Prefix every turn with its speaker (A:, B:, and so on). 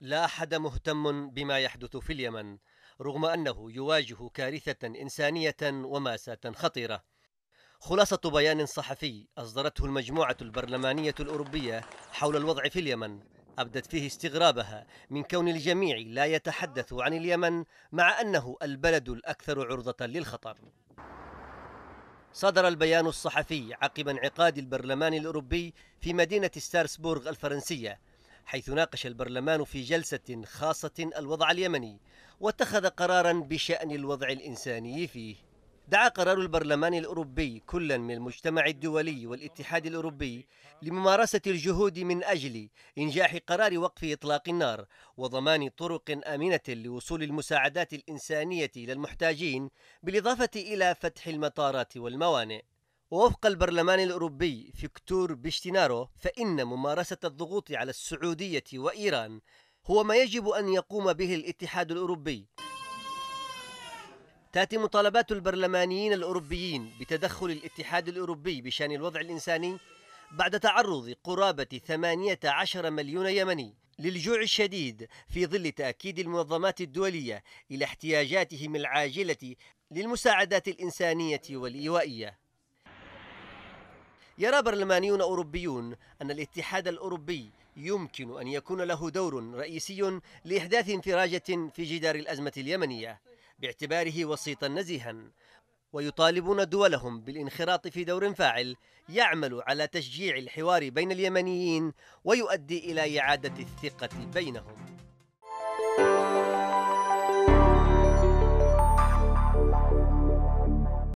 A: لا احد مهتم بما يحدث في اليمن رغم انه يواجه كارثه انسانيه وماساه خطيره خلاصه بيان صحفي اصدرته المجموعه البرلمانيه الاوروبيه حول الوضع في اليمن ابدت فيه استغرابها من كون الجميع لا يتحدث عن اليمن مع انه البلد الاكثر عرضه للخطر صدر البيان الصحفي عقب انعقاد البرلمان الاوروبي في مدينه ستارسبورغ الفرنسيه حيث ناقش البرلمان في جلسة خاصة الوضع اليمني واتخذ قرارا بشأن الوضع الإنساني فيه دعا قرار البرلمان الأوروبي كلا من المجتمع الدولي والاتحاد الأوروبي لممارسة الجهود من أجل إنجاح قرار وقف إطلاق النار وضمان طرق آمنة لوصول المساعدات الإنسانية إلى المحتاجين بالإضافة إلى فتح المطارات والموانئ ووفق البرلمان الأوروبي فيكتور بيشتينارو فإن ممارسة الضغوط على السعودية وإيران هو ما يجب أن يقوم به الاتحاد الأوروبي تأتي مطالبات البرلمانيين الأوروبيين بتدخل الاتحاد الأوروبي بشأن الوضع الإنساني بعد تعرض قرابة 18 مليون يمني للجوع الشديد في ظل تأكيد المنظمات الدولية إلى احتياجاتهم العاجلة للمساعدات الإنسانية والإيوائية يرى برلمانيون أوروبيون أن الاتحاد الأوروبي يمكن أن يكون له دور رئيسي لإحداث انفراجة في جدار الأزمة اليمنية باعتباره وسيطا نزيها ويطالبون دولهم بالانخراط في دور فاعل يعمل على تشجيع الحوار بين اليمنيين ويؤدي إلى إعادة الثقة بينهم